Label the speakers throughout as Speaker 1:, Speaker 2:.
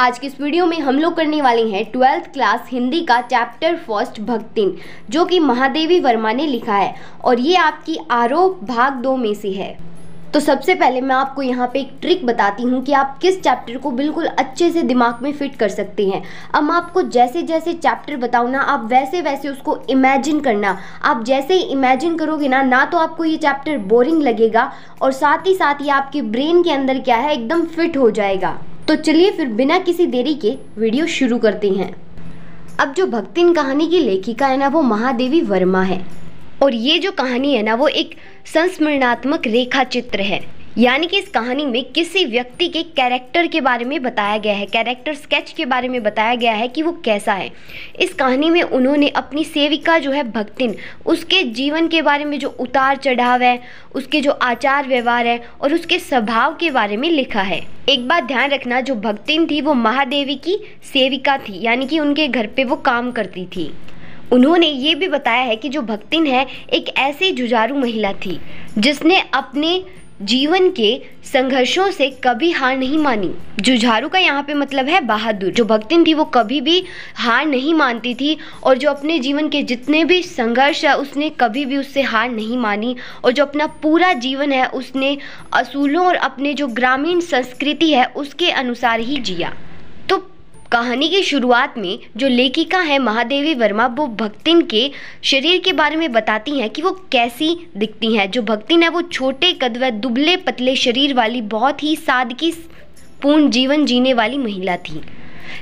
Speaker 1: आज की इस वीडियो में हम लोग करने वाले हैं ट्वेल्थ क्लास हिंदी का चैप्टर फर्स्ट भक्तिन जो कि महादेवी वर्मा ने लिखा है और ये आपकी आरोप भाग दो में से है तो सबसे पहले मैं आपको यहाँ पे एक ट्रिक बताती हूँ कि आप किस चैप्टर को बिल्कुल अच्छे से दिमाग में फिट कर सकते हैं अब मैं आपको जैसे जैसे चैप्टर बताऊँ ना आप वैसे वैसे उसको इमेजिन करना आप जैसे ही इमेजिन करोगे ना ना तो आपको ये चैप्टर बोरिंग लगेगा और साथ ही साथ ये आपके ब्रेन के अंदर क्या है एकदम फिट हो जाएगा तो चलिए फिर बिना किसी देरी के वीडियो शुरू करते हैं अब जो भक्तिन कहानी की लेखिका है ना वो महादेवी वर्मा है और ये जो कहानी है ना वो एक संस्मरणात्मक रेखा चित्र है यानी कि इस कहानी में किसी व्यक्ति के कैरेक्टर के बारे में बताया गया है कैरेक्टर स्केच के बारे में बताया गया है कि वो कैसा है इस कहानी में उन्होंने अपनी सेविका जो है भक्तिन उसके जीवन के बारे में जो उतार चढ़ाव है उसके जो आचार व्यवहार है और उसके स्वभाव के बारे में लिखा है एक बात ध्यान रखना जो भक्तिन थी वो महादेवी की सेविका थी यानी कि उनके घर पर वो काम करती थी उन्होंने ये भी बताया है कि जो भक्तिन है एक ऐसी जुझारू महिला थी जिसने अपने जीवन के संघर्षों से कभी हार नहीं मानी जुझारू का यहाँ पे मतलब है बहादुर जो भक्तिन थी वो कभी भी हार नहीं मानती थी और जो अपने जीवन के जितने भी संघर्ष है उसने कभी भी उससे हार नहीं मानी और जो अपना पूरा जीवन है उसने असूलों और अपने जो ग्रामीण संस्कृति है उसके अनुसार ही जिया कहानी की शुरुआत में जो लेखिका है महादेवी वर्मा वो भक्तिन के शरीर के बारे में बताती हैं कि वो कैसी दिखती हैं जो भक्तिन है वो छोटे कद व दुबले पतले शरीर वाली बहुत ही सादगी पूर्ण जीवन जीने वाली महिला थी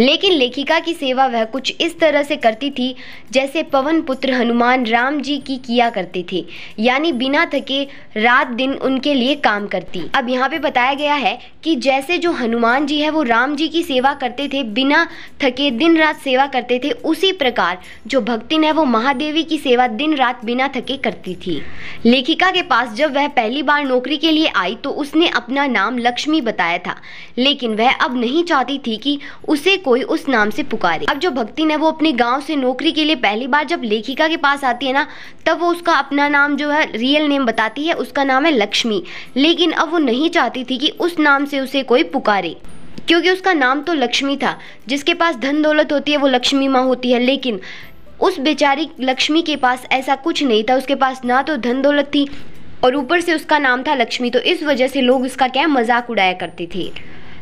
Speaker 1: लेकिन लेखिका की सेवा वह कुछ इस तरह से करती थी जैसे पवन पुत्र हनुमान राम जी की किया करते थे यानी बिना थके रात दिन उनके लिए काम करती अब यहाँ पे बताया गया है कि जैसे जो हनुमान जी है वो राम जी की सेवा करते थे बिना थके दिन रात सेवा करते थे उसी प्रकार जो भक्तिन है वो महादेवी की सेवा दिन रात बिना थके करती थी लेखिका के पास जब वह पहली बार नौकरी के लिए आई तो उसने अपना नाम लक्ष्मी बताया था लेकिन वह अब नहीं चाहती थी कि उस जिसे कोई उस नाम से पुकारे अब जो भक्ति ने वो अपने गाँव से नौकरी के लिए पहली बार जब लेखिका के पास आती है ना तब वो उसका अपना नाम जो है रियल नेम बताती है उसका नाम है लक्ष्मी लेकिन अब वो नहीं चाहती थी कि उस नाम से उसे कोई पुकारे क्योंकि उसका नाम तो लक्ष्मी था जिसके पास धन दौलत होती है वो लक्ष्मी माँ होती है लेकिन उस बेचारी लक्ष्मी के पास ऐसा कुछ नहीं था उसके पास ना तो धन दौलत थी और ऊपर से उसका नाम था लक्ष्मी तो इस वजह से लोग उसका क्या मजाक उड़ाया करते थे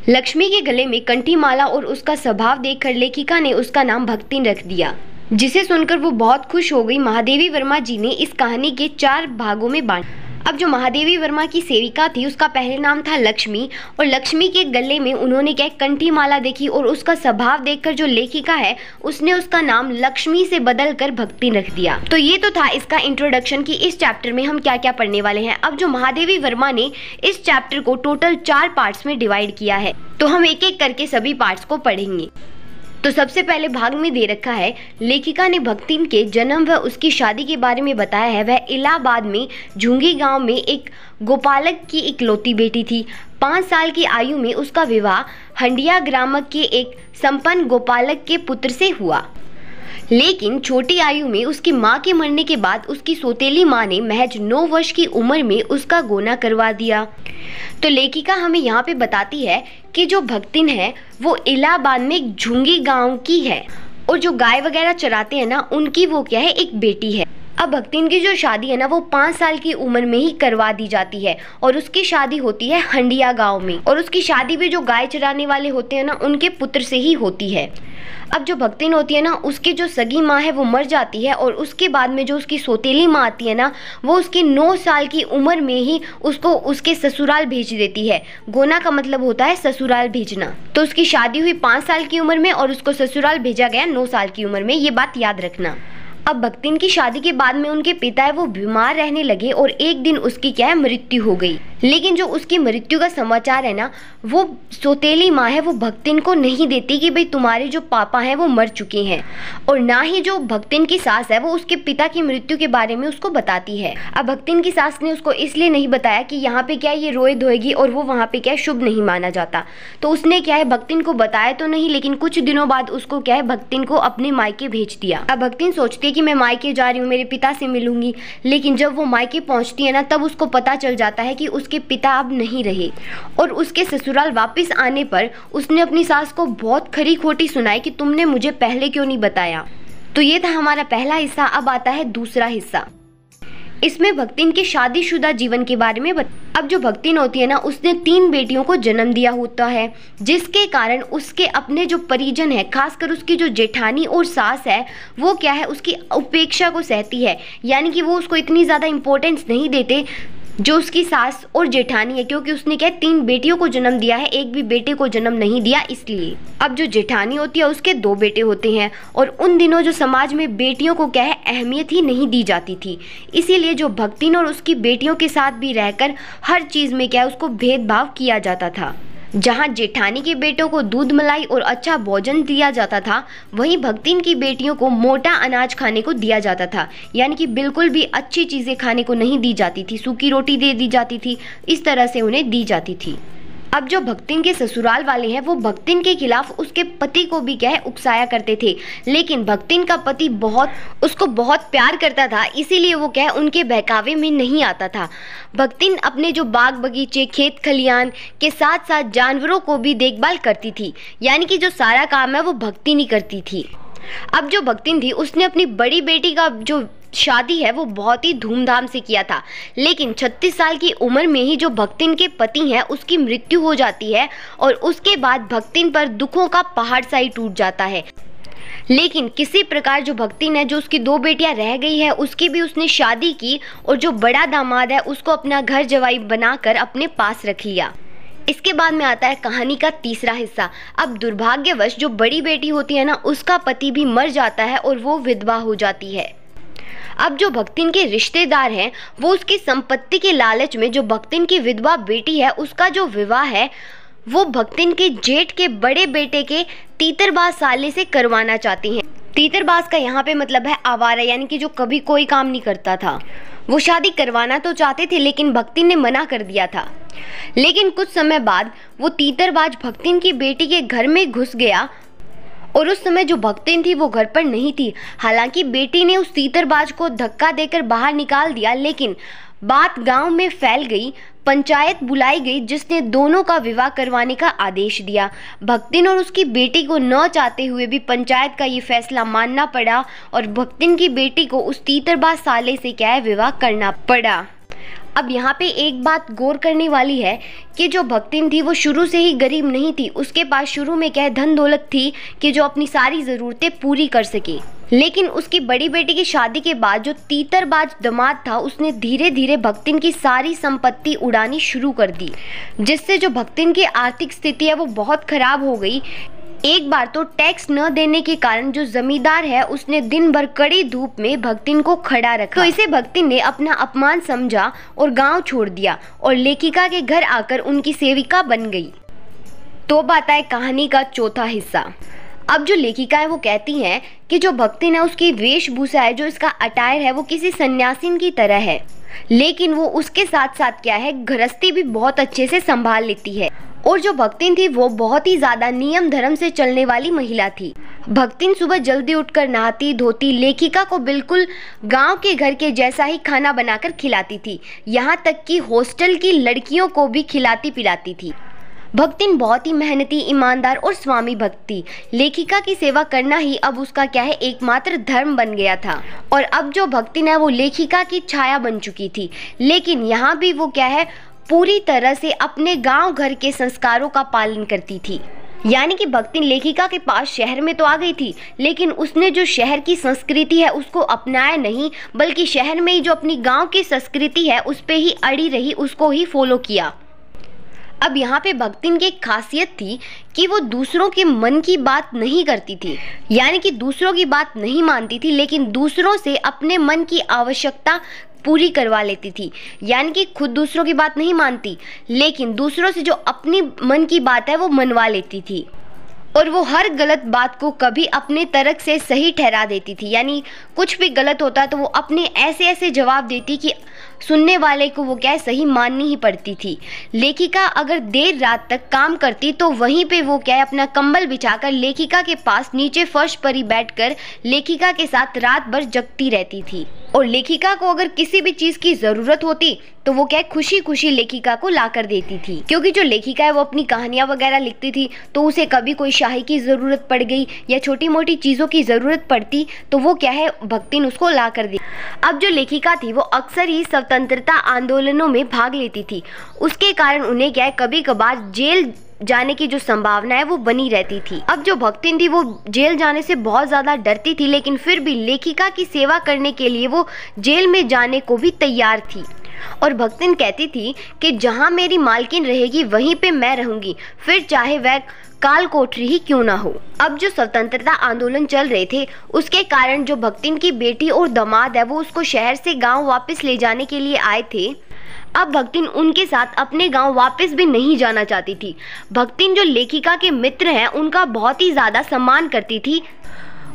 Speaker 1: लक्ष्मी के गले में कंठी माला और उसका स्वभाव देखकर लेखिका ने उसका नाम भक्ति रख दिया जिसे सुनकर वो बहुत खुश हो गई महादेवी वर्मा जी ने इस कहानी के चार भागों में बांट अब जो महादेवी वर्मा की सेविका थी उसका पहले नाम था लक्ष्मी और लक्ष्मी के गले में उन्होंने क्या कंठी माला देखी और उसका स्वभाव देखकर जो लेखिका है उसने उसका नाम लक्ष्मी से बदल कर भक्ति रख दिया तो ये तो था इसका इंट्रोडक्शन कि इस चैप्टर में हम क्या क्या पढ़ने वाले हैं अब जो महादेवी वर्मा ने इस चैप्टर को टोटल चार पार्ट्स में डिवाइड किया है तो हम एक एक करके सभी पार्ट्स को पढ़ेंगे तो सबसे पहले भाग में दे रखा है लेखिका ने भक्तिम के जन्म व उसकी शादी के बारे में बताया है वह इलाहाबाद में झुंगी गांव में एक गोपालक की एक लोती बेटी थी पाँच साल की आयु में उसका विवाह हंडिया ग्रामक के एक संपन्न गोपालक के पुत्र से हुआ लेकिन छोटी आयु में उसकी माँ के मरने के बाद उसकी सोतेली माँ ने महज नौ वर्ष की उम्र में उसका गोना करवा दिया तो लेखिका हमें यहाँ पे बताती है की जो भक्तिन है वो इलाहाबाद में झुंगी गांव की है और जो गाय वगैरह चराते हैं ना उनकी वो क्या है एक बेटी है अब भक्तिन की जो शादी है ना वो पाँच साल की उम्र में ही करवा दी जाती है और उसकी शादी होती है हंडिया गांव में और उसकी शादी भी जो गाय चराने वाले होते हैं ना उनके पुत्र से ही होती है अब जो भक्तिन होती है ना उसकी जो सगी माँ है वो मर जाती है और उसके बाद में जो उसकी सोतेली माँ आती है ना वो उसकी नौ साल की उम्र में ही उसको उसके ससुराल भेज देती है गोना का मतलब होता है ससुराल भेजना तो उसकी शादी हुई पाँच साल की उम्र में और उसको ससुराल भेजा गया नौ साल की उम्र में ये बात याद रखना अब भक्तिन की शादी के बाद में उनके पिता है वो बीमार रहने लगे और एक दिन उसकी क्या है मृत्यु हो गई लेकिन जो उसकी मृत्यु का समाचार है ना वो सोतेली माँ है वो भक्तिन को नहीं देती कि भाई तुम्हारे जो पापा हैं वो मर चुके हैं और ना ही जो भक्तिन की सास है वो उसके पिता की मृत्यु के बारे में उसको बताती है अब भक्तिन की सास ने उसको इसलिए नहीं बताया कि यहाँ पे क्या ये रोए धोएगी और वो वहाँ पे क्या शुभ नहीं माना जाता तो उसने क्या है भक्तिन को बताया तो नहीं लेकिन कुछ दिनों बाद उसको क्या है भक्तिन को अपने मायके भेज दिया अब भक्तिन सोचती है कि मैं मायके जा रही हूँ मेरे पिता से मिलूंगी लेकिन जब वो मायके पहुँचती है ना तब उसको पता चल जाता है कि उसके उसके पिता अब नहीं रहे और उसके ससुराल वापस आने पर उसने अपनी सास को बहुत खरी खोटी सुनाई कि तुमने मुझे पहले क्यों नहीं बताया तो ये था हमारा पहला हिस्सा अब आता है दूसरा हिस्सा इसमें भक्तिन के शादीशुदा जीवन के बारे में बत... अब जो भक्तिन होती है ना उसने तीन बेटियों को जन्म दिया होता है जिसके कारण उसके अपने जो परिजन है खासकर उसकी जो जेठानी और सास है वो क्या है उसकी उपेक्षा को सहती है यानी कि वो उसको इतनी ज़्यादा इम्पोर्टेंस नहीं देते जो उसकी सास और जेठानी है क्योंकि उसने क्या तीन बेटियों को जन्म दिया है एक भी बेटे को जन्म नहीं दिया इसलिए अब जो जेठानी होती है उसके दो बेटे होते हैं और उन दिनों जो समाज में बेटियों को क्या है अहमियत ही नहीं दी जाती थी इसीलिए जो भक्तिन और उसकी बेटियों के साथ भी रहकर हर चीज़ में क्या है उसको भेदभाव किया जाता था जहां जेठानी के बेटों को दूध मलाई और अच्छा भोजन दिया जाता था वहीं भक्तिन की बेटियों को मोटा अनाज खाने को दिया जाता था यानी कि बिल्कुल भी अच्छी चीज़ें खाने को नहीं दी जाती थी सूखी रोटी दे दी जाती थी इस तरह से उन्हें दी जाती थी अब जो भक्तिन के ससुराल वाले हैं वो भक्तिन के खिलाफ उसके पति को भी क्या है उकसाया करते थे लेकिन भक्तिन का पति बहुत उसको बहुत प्यार करता था इसीलिए वो क्या है उनके बहकावे में नहीं आता था भक्तिन अपने जो बाग बगीचे खेत खलियान के साथ साथ जानवरों को भी देखभाल करती थी यानी कि जो सारा काम है वो भक्तिन ही करती थी अब जो भक्तिन थी उसने अपनी बड़ी बेटी का जो शादी है वो बहुत ही धूमधाम से किया था लेकिन 36 साल की उम्र में ही जो भक्तिन के पति हैं उसकी मृत्यु हो जाती है और उसके बाद भक्तिन पर दुखों का पहाड़ सा ही टूट जाता है लेकिन किसी प्रकार जो भक्ति ने जो उसकी दो बेटियां रह गई है उसकी भी उसने शादी की और जो बड़ा दामाद है उसको अपना घर जवाई बनाकर अपने पास रख लिया इसके बाद में आता है कहानी का तीसरा हिस्सा अब दुर्भाग्यवश जो बड़ी बेटी होती है ना उसका पति भी मर जाता है और वो विधवा हो जाती है अब जो भक्तिन के रिश्तेदार हैं वो उसकी संपत्ति के लालच में जो भक्तिन की विधवा बेटी है उसका जो विवाह है वो भक्तिन के जेठ के बड़े बेटे के तीतरबाज साले से करवाना चाहती हैं तीतरबाज का यहाँ पे मतलब है आवारा यानी कि जो कभी कोई काम नहीं करता था वो शादी करवाना तो चाहते थे लेकिन भक्तिन ने मना कर दिया था लेकिन कुछ समय बाद वो तीतरबाज भक्तिन की बेटी के घर में घुस गया और उस समय जो भक्तिन थी वो घर पर नहीं थी हालांकि बेटी ने उस तीतरबाज को धक्का देकर बाहर निकाल दिया लेकिन बात गांव में फैल गई पंचायत बुलाई गई जिसने दोनों का विवाह करवाने का आदेश दिया भक्तिन और उसकी बेटी को न चाहते हुए भी पंचायत का ये फैसला मानना पड़ा और भक्तिन की बेटी को उस तीतरबाज साले से क्या है विवाह करना पड़ा अब यहाँ पे एक बात गौर करने वाली है कि जो भक्तिन थी वो शुरू से ही गरीब नहीं थी उसके पास शुरू में क्या धन दौलत थी कि जो अपनी सारी ज़रूरतें पूरी कर सके लेकिन उसकी बड़ी बेटी की शादी के बाद जो तीतरबाज दामाद था उसने धीरे धीरे भक्तिन की सारी संपत्ति उड़ानी शुरू कर दी जिससे जो भक्तिन की आर्थिक स्थिति है वो बहुत ख़राब हो गई एक बार तो टैक्स न देने के कारण जो जमींदार है उसने दिन भर कड़ी धूप में भक्तिन को खड़ा रखा तो इसे भक्तिन ने अपना अपमान समझा और गांव छोड़ दिया और लेखिका के घर आकर उनकी सेविका बन गई तो बात आए कहानी का चौथा हिस्सा अब जो लेखिका है वो कहती है कि जो भक्ति है उसकी वेशभूषा है जो इसका अटायर है वो किसी सन्यासीन की तरह है लेकिन वो उसके साथ साथ क्या है गृहस्थी भी बहुत अच्छे से संभाल लेती है और जो भक्तिन थी वो बहुत ही ज़्यादा नियम धर्म से चलने वाली महिला थी भक्तिन सुबह जल्दी उठकर नहाती धोती लेखिका को बिल्कुल गांव के घर के जैसा ही खाना बनाकर खिलाती थी यहाँ तक कि हॉस्टल की लड़कियों को भी खिलाती पिलाती थी भक्तिन बहुत ही मेहनती ईमानदार और स्वामी भक्ति लेखिका की सेवा करना ही अब उसका क्या है एकमात्र धर्म बन गया था और अब जो भक्तिन है वो लेखिका की छाया बन चुकी थी लेकिन यहाँ भी वो क्या है पूरी तरह से अपने गांव घर के संस्कारों का पालन करती थी यानी कि भक्ति लेखिका के पास शहर में तो आ गई थी लेकिन उसने जो शहर की संस्कृति है उसको अपनाया नहीं बल्कि शहर में ही जो अपनी गांव की संस्कृति है उस पर ही अड़ी रही उसको ही फॉलो किया अब यहाँ पे भक्तिन की एक खासियत थी कि वो दूसरों के मन की बात नहीं करती थी यानी कि दूसरों की बात नहीं मानती थी लेकिन दूसरों से अपने मन की आवश्यकता पूरी करवा लेती थी यानी कि खुद दूसरों की बात नहीं मानती लेकिन दूसरों से जो अपनी मन की बात है वो मनवा लेती थी और वो हर गलत बात को कभी अपने तरक से सही ठहरा देती थी यानी कुछ भी गलत होता तो वो अपने ऐसे ऐसे जवाब देती कि सुनने वाले को वो क्या सही माननी ही पड़ती थी लेखिका अगर देर रात तक काम करती तो वहीं पे वो क्या अपना कंबल बिछाकर लेखिका के पास नीचे फर्श पर ही बैठकर लेखिका के साथ रात भर जगती रहती थी और लेखिका को अगर किसी भी चीज़ की ज़रूरत होती तो वो क्या खुशी खुशी लेखिका को ला कर देती थी क्योंकि जो लेखिका है वो अपनी कहानियाँ वगैरह लिखती थी तो उसे कभी कोई शाही की ज़रूरत पड़ गई या छोटी मोटी चीज़ों की ज़रूरत पड़ती तो वो क्या है भक्तिन उसको ला कर दी अब जो लेखिका थी वो अक्सर ही स्वतंत्रता आंदोलनों में भाग लेती थी उसके कारण उन्हें क्या है कभी कभार जेल जाने की जो संभावना है वो बनी रहती थी अब जो भक्तिन थी वो जेल जाने से बहुत ज़्यादा डरती थी लेकिन फिर भी लेखिका की सेवा करने के लिए वो जेल में जाने को भी तैयार थी और भक्तिन कहती थी कि जहाँ मेरी मालकिन रहेगी वहीं पे मैं रहूंगी फिर चाहे वह काल कोठरी ही क्यों ना हो अब जो स्वतंत्रता आंदोलन चल रहे थे उसके कारण जो भक्तिन की बेटी और दमाद है वो उसको शहर से गांव वापस ले जाने के लिए आए थे अब भक्तिन उनके साथ अपने गांव वापस भी नहीं जाना चाहती थी भक्तिन जो लेखिका के मित्र हैं उनका बहुत ही ज़्यादा सम्मान करती थी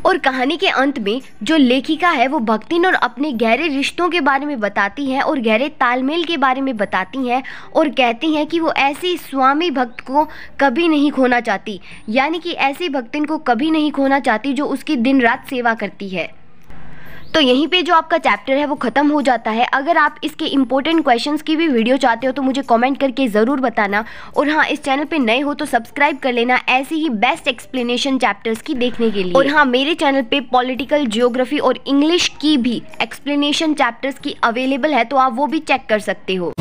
Speaker 1: और कहानी के अंत में जो लेखिका है वो भक्तिन और अपने गहरे रिश्तों के बारे में बताती हैं और गहरे तालमेल के बारे में बताती हैं और कहती हैं कि वो ऐसे स्वामी भक्त को कभी नहीं खोना चाहती यानी कि ऐसे भक्तिन को कभी नहीं खोना चाहती जो उसकी दिन रात सेवा करती है तो यहीं पे जो आपका चैप्टर है वो ख़त्म हो जाता है अगर आप इसके इंपॉर्टेंट क्वेश्चंस की भी वीडियो चाहते हो तो मुझे कमेंट करके ज़रूर बताना और हाँ इस चैनल पे नए हो तो सब्सक्राइब कर लेना ऐसी ही बेस्ट एक्सप्लेनेशन चैप्टर्स की देखने के लिए और हाँ मेरे चैनल पे पॉलिटिकल जियोग्राफी और इंग्लिश की भी एक्सप्लेनेशन चैप्टर्स की अवेलेबल है तो आप वो भी चेक कर सकते हो